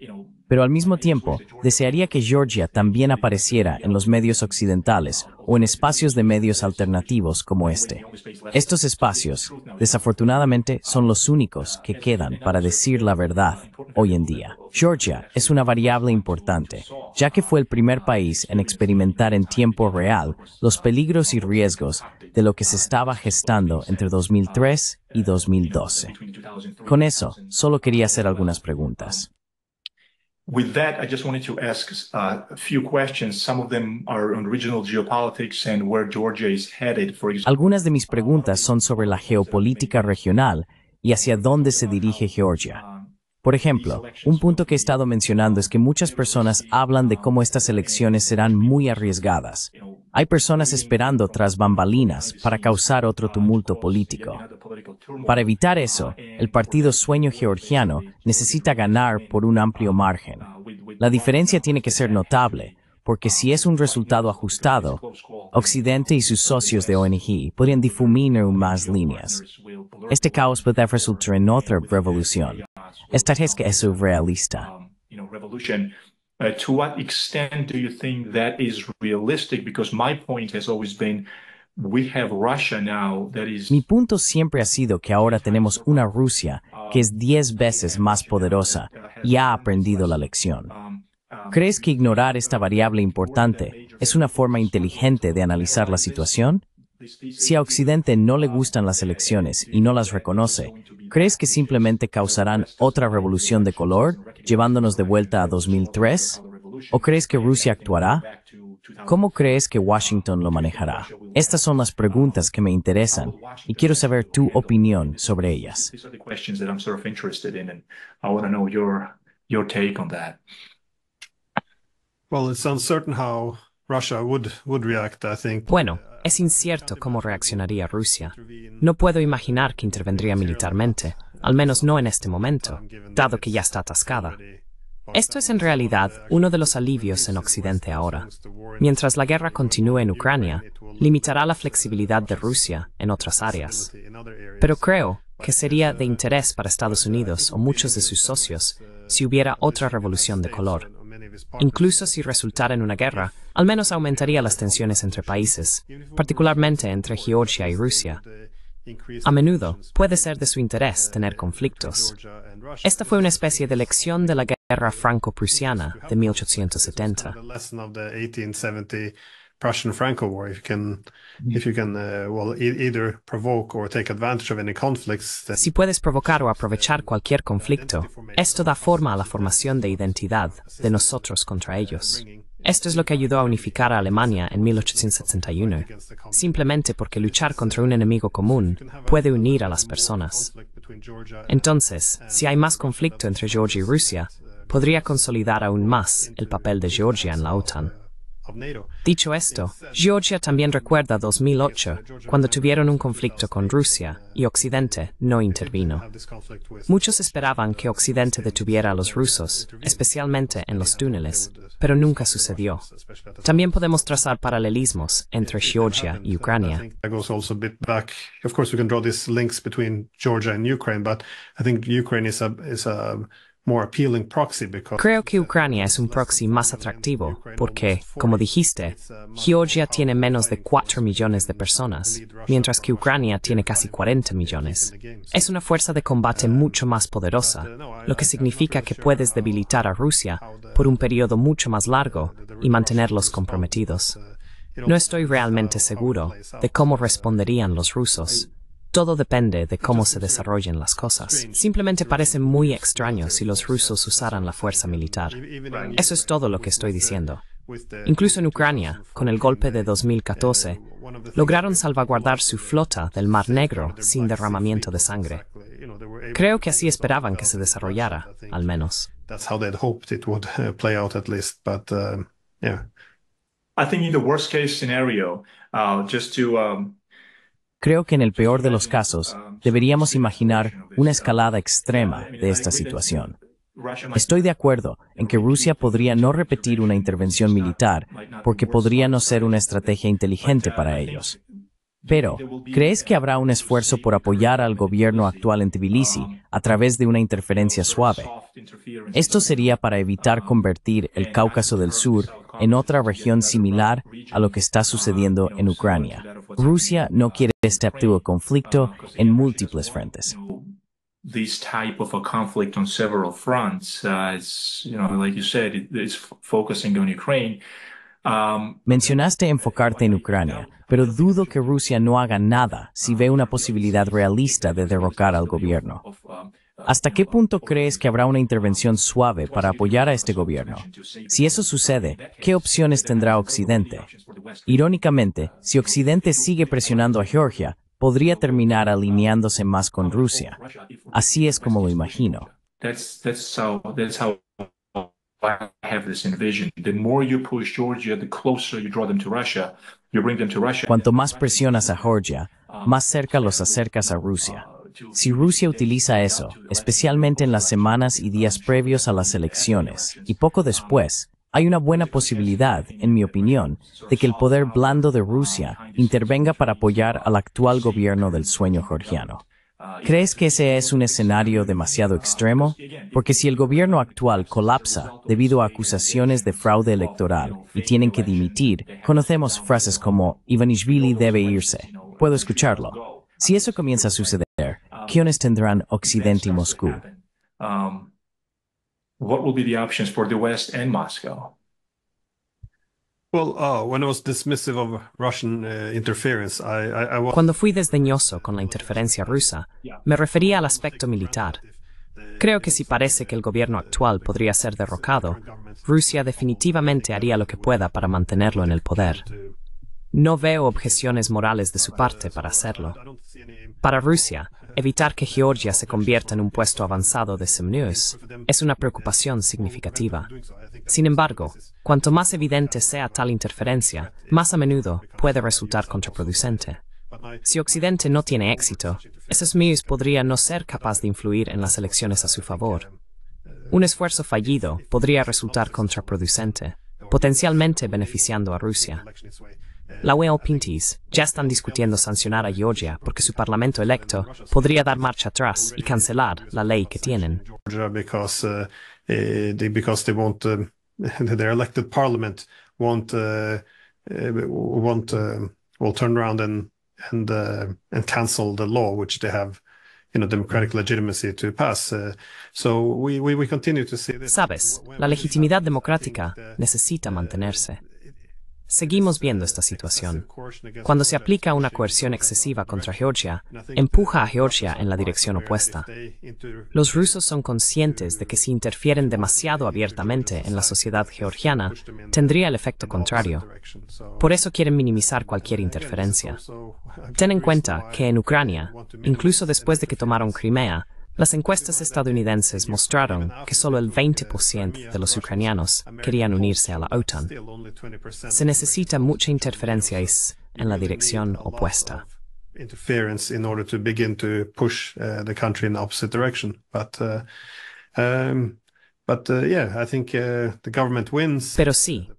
pero al mismo tiempo desearía que Georgia también apareciera en los medios occidentales o en espacios de medios alternativos como este. Estos espacios, desafortunadamente, son los únicos que quedan para decir la verdad hoy en día. Georgia es una variable importante, ya que fue el primer país en experimentar en tiempo real los peligros y riesgos de lo que se estaba gestando entre 2003 y 2012. Con eso, solo quería hacer algunas preguntas. With that, I just wanted to ask uh, a few questions. Some of them are on regional geopolitics and where Georgia is headed. For example. Algunas de mis preguntas son sobre la geopolítica regional y hacia dónde se dirige Georgia. Por ejemplo, un punto que he estado mencionando es que muchas personas hablan de cómo estas elecciones serán muy arriesgadas. Hay personas esperando tras bambalinas para causar otro tumulto político. Para evitar eso, el partido Sueño Georgiano necesita ganar por un amplio margen. La diferencia tiene que ser notable, porque si es un resultado ajustado, Occidente y sus socios de ONG podrían difuminar más líneas. Este caos puede resultar en otra revolución. Esta que es surrealista. Mi punto siempre ha sido que ahora tenemos una Rusia que es 10 veces más poderosa y ha aprendido la lección. Um, um, ¿Crees que ignorar esta variable importante es una forma inteligente de analizar la situación? Si a Occidente no le gustan las elecciones y no las reconoce, ¿crees que simplemente causarán otra revolución de color, llevándonos de vuelta a 2003? ¿O crees que Rusia actuará? ¿Cómo crees que Washington lo manejará? Estas son las preguntas que me interesan y quiero saber tu opinión sobre ellas. Bueno, es incierto cómo reaccionaría Rusia. No puedo imaginar que intervendría militarmente, al menos no en este momento, dado que ya está atascada. Esto es en realidad uno de los alivios en Occidente ahora. Mientras la guerra continúe en Ucrania, limitará la flexibilidad de Rusia en otras áreas. Pero creo que sería de interés para Estados Unidos o muchos de sus socios si hubiera otra revolución de color, Incluso si resultara en una guerra, al menos aumentaría las tensiones entre países, particularmente entre Georgia y Rusia. A menudo puede ser de su interés tener conflictos. Esta fue una especie de lección de la guerra franco-prusiana de 1870. If you can, mm. uh, e-, either or take advantage of any conflicts. Si puedes provocar o aprovechar cualquier uh, conflicto, esto da forma a la formación de identidad de nosotros contra ellos. Esto es lo que ayudó a unificar a Alemania en 1871, simplemente porque luchar contra un enemigo común puede unir a las personas. Entonces, si hay más conflicto entre Georgia y Rusia, uh, podría consolidar aún más el papel de Georgia en la OTAN. Dicho esto, Georgia también recuerda 2008, cuando tuvieron un conflicto con Rusia y Occidente no intervino. Muchos esperaban que Occidente detuviera a los rusos, especialmente en los túneles, pero nunca sucedió. También podemos trazar paralelismos entre Georgia y Ucrania. Georgia Ukraine, Creo que Ucrania es un proxy más atractivo porque, como dijiste, Georgia tiene menos de 4 millones de personas, mientras que Ucrania tiene casi 40 millones. Es una fuerza de combate mucho más poderosa, lo que significa que puedes debilitar a Rusia por un periodo mucho más largo y mantenerlos comprometidos. No estoy realmente seguro de cómo responderían los rusos, todo depende de cómo se desarrollen las cosas. Simplemente parece muy extraño si los rusos usaran la fuerza militar. Eso es todo lo que estoy diciendo. Incluso en Ucrania, con el golpe de 2014, lograron salvaguardar su flota del Mar Negro sin derramamiento de sangre. Creo que así esperaban que se desarrollara, al menos. Creo que en el peor de los casos, deberíamos imaginar una escalada extrema de esta situación. Estoy de acuerdo en que Rusia podría no repetir una intervención militar porque podría no ser una estrategia inteligente para ellos. Pero, ¿crees que habrá un esfuerzo por apoyar al gobierno actual en Tbilisi a través de una interferencia suave? Esto sería para evitar convertir el Cáucaso del Sur en otra región similar a lo que está sucediendo en Ucrania. Rusia no quiere este activo conflicto en múltiples frentes. Mencionaste enfocarte en Ucrania, pero dudo que Rusia no haga nada si ve una posibilidad realista de derrocar al gobierno. Um, ¿Hasta qué punto crees que habrá una intervención suave para apoyar a este gobierno? Si eso sucede, ¿qué opciones tendrá Occidente? Irónicamente, si Occidente sigue presionando a Georgia, podría terminar alineándose más con Rusia. Así es como lo imagino. Cuanto más presionas a Georgia, más cerca los acercas a Rusia. Si Rusia utiliza eso, especialmente en las semanas y días previos a las elecciones, y poco después, hay una buena posibilidad, en mi opinión, de que el poder blando de Rusia intervenga para apoyar al actual gobierno del sueño georgiano. ¿Crees que ese es un escenario demasiado extremo? Porque si el gobierno actual colapsa debido a acusaciones de fraude electoral y tienen que dimitir, conocemos frases como Ivanishvili debe irse. Puedo escucharlo. Si eso comienza a suceder, opciones tendrán Occidente y Moscú? Um, uh, uh, Cuando fui desdeñoso con la interferencia rusa, me refería al aspecto militar. Creo que si parece que el gobierno actual podría ser derrocado, Rusia definitivamente haría lo que pueda para mantenerlo en el poder. No veo objeciones morales de su parte para hacerlo. Para Rusia, Evitar que Georgia se convierta en un puesto avanzado de Semneus es una preocupación significativa. Sin embargo, cuanto más evidente sea tal interferencia, más a menudo puede resultar contraproducente. Si Occidente no tiene éxito, SMUS podría no ser capaz de influir en las elecciones a su favor. Un esfuerzo fallido podría resultar contraproducente, potencialmente beneficiando a Rusia. La UEA Pintis ya están discutiendo sancionar a Georgia porque su parlamento electo podría dar marcha atrás y cancelar la ley que tienen. sabes la legitimidad democrática necesita mantenerse Seguimos viendo esta situación. Cuando se aplica una coerción excesiva contra Georgia, empuja a Georgia en la dirección opuesta. Los rusos son conscientes de que si interfieren demasiado abiertamente en la sociedad georgiana, tendría el efecto contrario. Por eso quieren minimizar cualquier interferencia. Ten en cuenta que en Ucrania, incluso después de que tomaron Crimea, las encuestas estadounidenses mostraron que solo el 20% de los ucranianos querían unirse a la OTAN. Se necesita mucha interferencia en la dirección opuesta. Uh, Pero sí,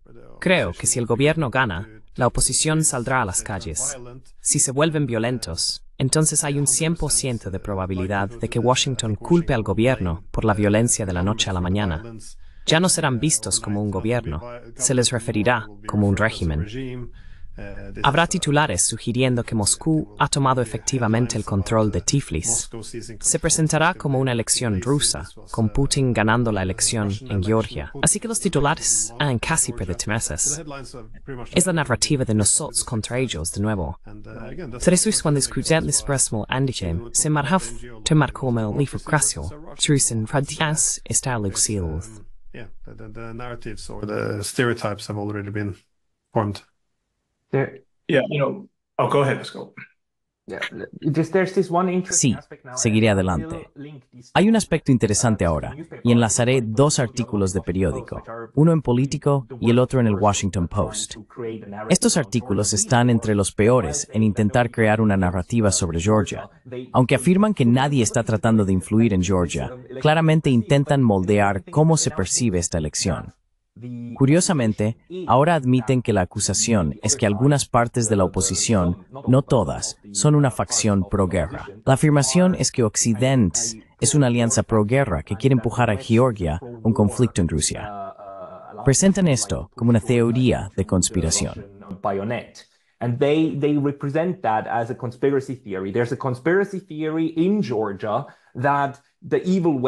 creo que si el gobierno gana, la oposición saldrá a las calles. Si se vuelven violentos, entonces hay un 100% de probabilidad de que Washington culpe al gobierno por la violencia de la noche a la mañana. Ya no serán vistos como un gobierno, se les referirá como un régimen. Eh, Habrá titulares sugiriendo que Moscú ha tomado efectivamente el control de Tiflis. Se presentará como una elección rusa, con Putin ganando la elección en Georgia. Así que los titulares han casi meses. Es la narrativa de nosotros contra ellos de nuevo. Uh, Tresus cuando escuché el expresmo Andijem, se marhaf te marcó el livro crasio, radias está um, Yeah, the, the, narratives or Sí, seguiré eh, adelante. Hay un aspecto interesante uh, ahora, y enlazaré dos artículos de periódico, uno en Político y el otro en el Washington Post. Estos artículos están entre los peores en intentar crear una narrativa sobre Georgia. Aunque afirman que nadie está tratando de influir en Georgia, claramente intentan moldear cómo se percibe esta elección. Curiosamente, ahora admiten que la acusación es que algunas partes de la oposición, no todas, son una facción pro-guerra. La afirmación es que Occidente es una alianza pro-guerra que quiere empujar a Georgia un conflicto en Rusia. Presentan esto como una teoría de conspiración. And they represent that as a conspiracy theory. There's a conspiracy theory in Georgia that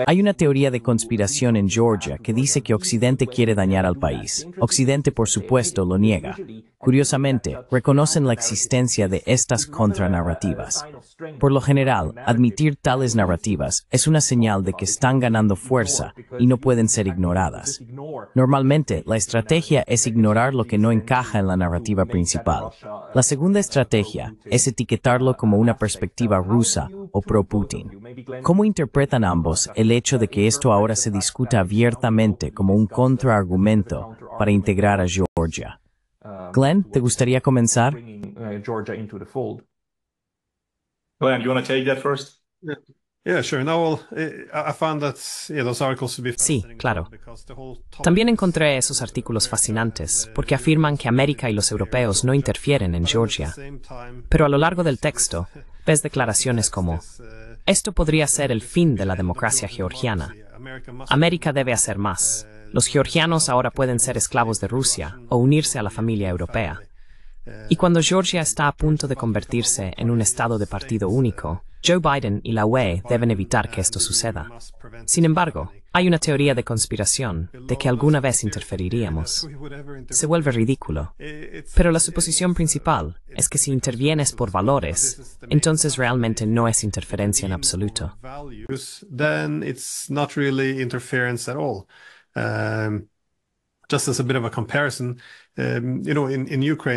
hay una teoría de conspiración en Georgia que dice que Occidente quiere dañar al país. Occidente, por supuesto, lo niega. Curiosamente, reconocen la existencia de estas contranarrativas. Por lo general, admitir tales narrativas es una señal de que están ganando fuerza y no pueden ser ignoradas. Normalmente, la estrategia es ignorar lo que no encaja en la narrativa principal. La segunda estrategia es etiquetarlo como una perspectiva rusa o pro-Putin. ¿Cómo interpretan ambos el hecho de que esto ahora se discuta abiertamente como un contraargumento para integrar a Georgia. Glenn, ¿te gustaría comenzar? Sí, claro. También encontré esos artículos fascinantes porque afirman que América y los europeos no interfieren en Georgia. Pero a lo largo del texto ves declaraciones como eh, esto podría ser el fin de la democracia georgiana. América debe hacer más. Los georgianos ahora pueden ser esclavos de Rusia o unirse a la familia europea. Y cuando Georgia está a punto de convertirse en un estado de partido único, Joe Biden y la UE deben evitar que esto suceda. Sin embargo, hay una teoría de conspiración de que alguna vez interferiríamos. Se vuelve ridículo. Pero la suposición principal es que si intervienes por valores, entonces realmente no es interferencia en absoluto.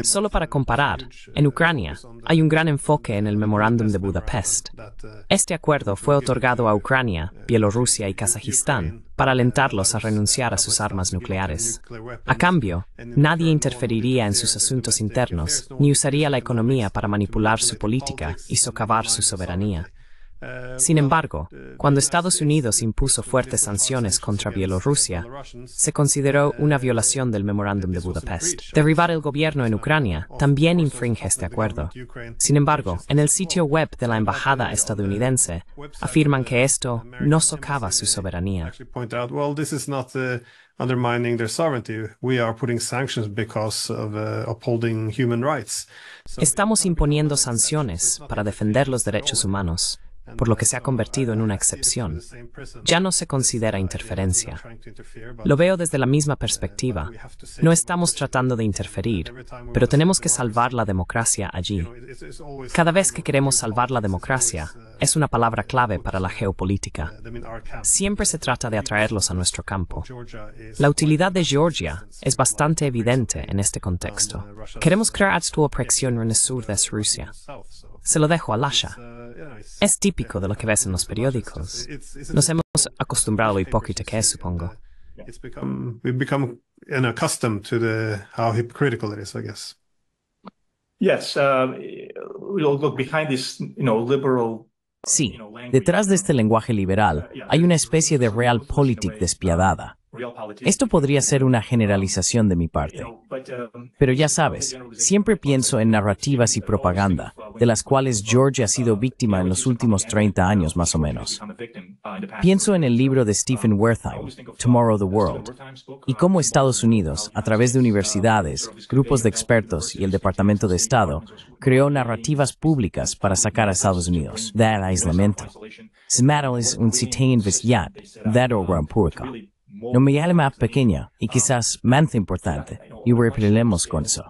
Solo para comparar, en Ucrania hay un gran enfoque en el Memorándum de Budapest. Este acuerdo fue otorgado a Ucrania, Bielorrusia y Kazajistán para alentarlos a renunciar a sus armas nucleares. A cambio, nadie interferiría en sus asuntos internos ni usaría la economía para manipular su política y socavar su soberanía. Sin embargo, cuando Estados Unidos impuso fuertes sanciones contra Bielorrusia, se consideró una violación del memorándum de Budapest. Derribar el gobierno en Ucrania también infringe este acuerdo. Sin embargo, en el sitio web de la embajada estadounidense afirman que esto no socava su soberanía. Estamos imponiendo sanciones para defender los derechos humanos por lo que se ha convertido en una excepción. Ya no se considera interferencia. Lo veo desde la misma perspectiva. No estamos tratando de interferir, pero tenemos que salvar la democracia allí. Cada vez que queremos salvar la democracia, es una palabra clave para la geopolítica. Siempre se trata de atraerlos a nuestro campo. La utilidad de Georgia es bastante evidente en este contexto. Queremos crear actual opresión en el sur de Rusia. Se lo dejo a Lasha. Es típico de lo que ves en los periódicos. Nos hemos acostumbrado a lo hipócrita que es, supongo. Mm, sí, detrás de este lenguaje liberal hay una especie de realpolitik despiadada. Esto podría ser una generalización de mi parte, um, pero ya sabes, siempre pienso en narrativas y propaganda, uh, de las cuales George ha sido um, víctima en los últimos 30 uh, años más o menos. Uh, pienso en el libro de Stephen Wertheim, Tomorrow the World, y cómo Estados Unidos, a través de universidades, grupos de expertos y el Departamento de Estado, creó narrativas públicas para sacar a Estados Unidos del aislamiento no me llame más pequeña y quizás menos importante. Y repetiremos con eso.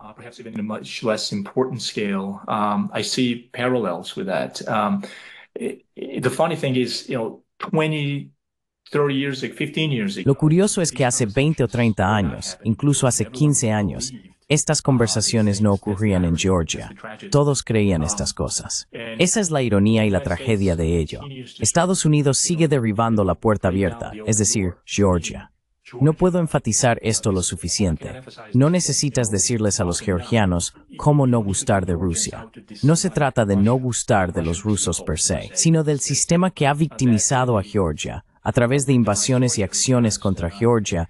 Lo curioso es que hace 20 o 30 años, incluso hace 15 años, estas conversaciones no ocurrían en Georgia. Todos creían estas cosas. Esa es la ironía y la tragedia de ello. Estados Unidos sigue derribando la puerta abierta, es decir, Georgia. No puedo enfatizar esto lo suficiente. No necesitas decirles a los georgianos cómo no gustar de Rusia. No se trata de no gustar de los rusos per se, sino del sistema que ha victimizado a Georgia a través de invasiones y acciones contra Georgia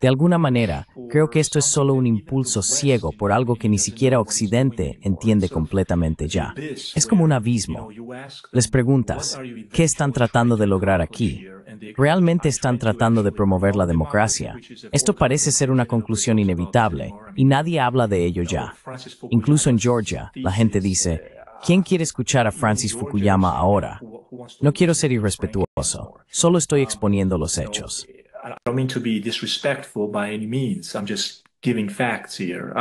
De alguna manera, creo que esto es solo un impulso ciego por algo que ni siquiera Occidente entiende completamente ya. Es como un abismo. Les preguntas, ¿qué están tratando de lograr aquí? ¿Realmente están tratando de promover la democracia? Esto parece ser una conclusión inevitable, y nadie habla de ello ya. Incluso en Georgia, la gente dice, ¿quién quiere escuchar a Francis Fukuyama ahora? No quiero ser irrespetuoso, solo estoy exponiendo los hechos mean to be disrespectful by any means. I'm just giving facts here.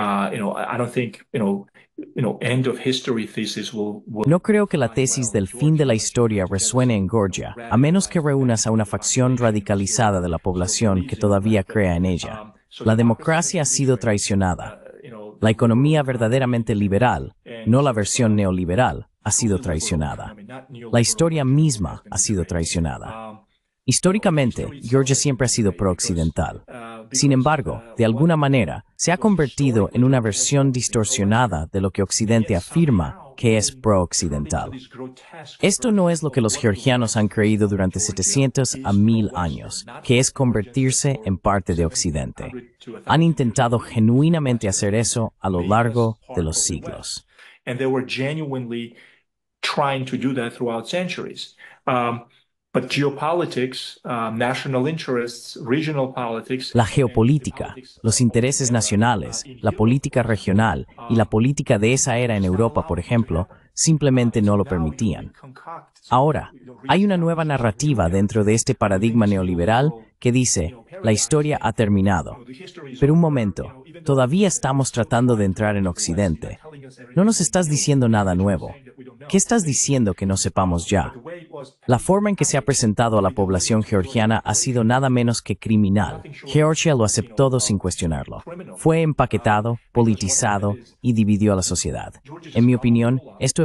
No creo que la tesis del fin de la historia resuene en Georgia, a menos que reúnas a una facción radicalizada de la población que todavía crea en uh, ella. La democracia ha sido traicionada. Uh, la economía uh, verdaderamente liberal, no la versión neoliberal, ha sido traicionada. La historia misma ha sido traicionada. Históricamente, Georgia siempre ha sido pro-occidental. Sin embargo, de alguna manera, se ha convertido en una versión distorsionada de lo que Occidente afirma que es pro-occidental. Esto no es lo que los georgianos han creído durante 700 a 1000 años, que es convertirse en parte de Occidente. Han intentado genuinamente hacer eso a lo largo de los siglos. Um, la geopolítica, los intereses nacionales, la política regional y la política de esa era en Europa, por ejemplo, simplemente no lo permitían. Ahora, hay una nueva narrativa dentro de este paradigma neoliberal que dice, la historia ha terminado. Pero un momento, todavía estamos tratando de entrar en Occidente. No nos estás diciendo nada nuevo. ¿Qué estás diciendo que no sepamos ya? La forma en que se ha presentado a la población georgiana ha sido nada menos que criminal. Georgia lo aceptó sin cuestionarlo. Fue empaquetado, politizado y dividió a la sociedad. En mi opinión, esto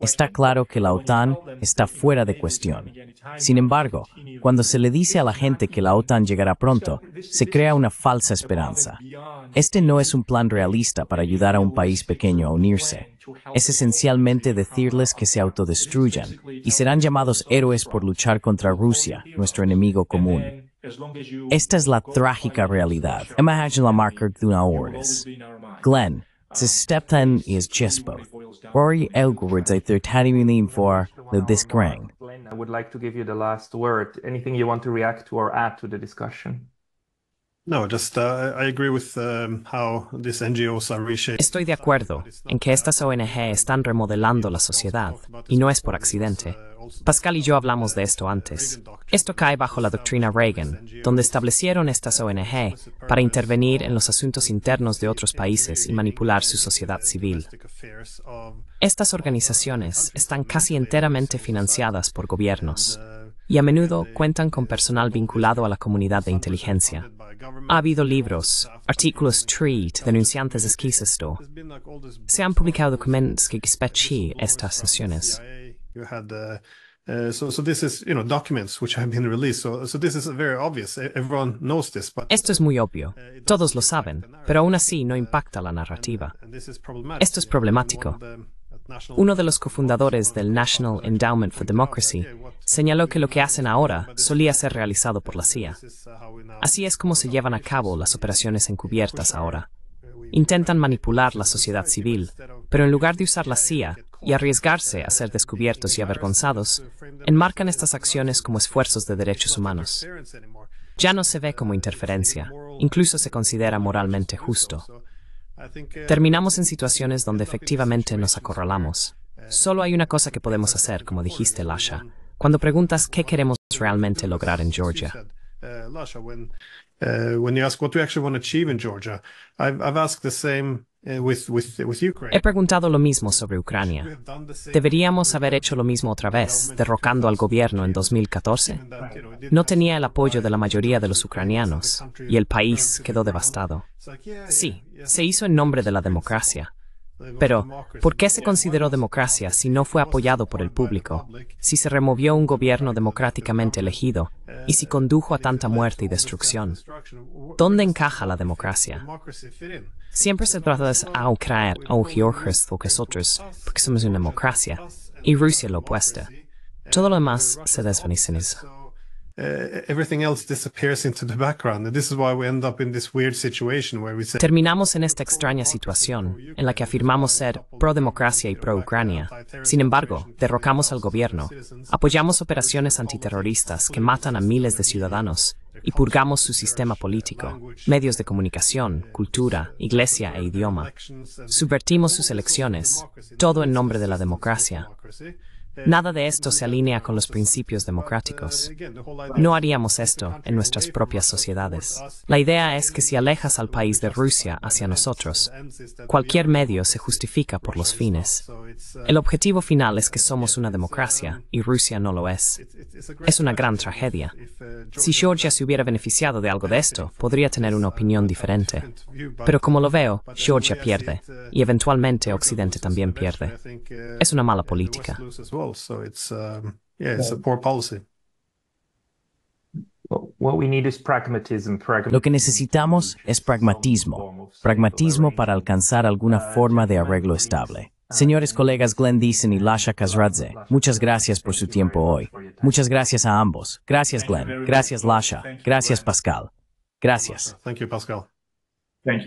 Está claro que la OTAN está fuera de cuestión. Sin embargo, cuando se le dice a la gente que la OTAN llegará pronto, se crea una falsa esperanza. Este no es un plan realista para ayudar a un país pequeño a unirse. Es esencialmente decirles que se autodestruyan y serán llamados héroes por luchar contra Rusia, nuestro enemigo común. Esta es la trágica realidad. la de Glenn, step stepson is Jespo. Rory Elgorod out there Italian name for the Disgrang. I would like to give you the last word. Anything you want to react to or add to the discussion? No, just uh, I agree with um, how these NGOs are reshaping. Estoy de acuerdo en que estas ONG están remodelando la sociedad y no es por accidente. Pascal y yo hablamos de esto antes. Esto cae bajo la doctrina Reagan, donde establecieron estas ONG para intervenir en los asuntos internos de otros países y manipular su sociedad civil. Estas organizaciones están casi enteramente financiadas por gobiernos y a menudo cuentan con personal vinculado a la comunidad de inteligencia. Ha habido libros, artículos treat denunciantes de Se han publicado documentos que espechi estas sesiones. Esto es muy obvio. Uh, Todos lo saben, pero aún así no uh, impacta la narrativa. Uh, Esto es problemático. Uno de los cofundadores del National Endowment for Democracy señaló que lo que hacen ahora solía ser realizado por la CIA. Así es como se llevan a cabo las operaciones encubiertas ahora. Intentan manipular la sociedad civil, pero en lugar de usar la CIA, y arriesgarse a ser descubiertos y avergonzados, enmarcan estas acciones como esfuerzos de derechos humanos. Ya no se ve como interferencia, incluso se considera moralmente justo. Terminamos en situaciones donde efectivamente nos acorralamos. Solo hay una cosa que podemos hacer, como dijiste, Lasha, cuando preguntas qué queremos realmente lograr en Georgia. Eh, Lasha, Georgia, eh, He preguntado lo mismo sobre Ucrania. ¿Deberíamos haber hecho lo mismo otra vez, derrocando al gobierno en 2014? No tenía el apoyo de la mayoría de los ucranianos y el país quedó devastado. Sí, se hizo en nombre de la democracia, pero, ¿por qué se consideró democracia si no fue apoyado por el público, si se removió un gobierno democráticamente elegido y si condujo a tanta muerte y destrucción? ¿Dónde encaja la democracia? Siempre se trata de a Ucrania o que porque somos una democracia, y Rusia lo opuesta. Todo lo demás se desvanece everything Terminamos en esta extraña situación en la que afirmamos ser pro democracia y pro Ucrania. Sin embargo, derrocamos al gobierno, apoyamos operaciones antiterroristas que matan a miles de ciudadanos y purgamos su sistema político, medios de comunicación, cultura, iglesia e idioma. Subvertimos sus elecciones, todo en nombre de la democracia. Nada de esto se alinea con los principios democráticos. No haríamos esto en nuestras propias sociedades. La idea es que si alejas al país de Rusia hacia nosotros, cualquier medio se justifica por los fines. El objetivo final es que somos una democracia y Rusia no lo es. Es una gran tragedia. Si Georgia se hubiera beneficiado de algo de esto, podría tener una opinión diferente. Pero como lo veo, Georgia pierde y eventualmente Occidente también pierde. Es una mala política. Lo que necesitamos es pragmatismo, pragmatismo para alcanzar alguna forma de arreglo estable. Señores colegas Glenn Deason y Lasha Kazradze, muchas gracias por su tiempo hoy. Muchas gracias a ambos. Gracias Glenn, gracias Lasha, gracias Pascal. Gracias. Thank Pascal. Thank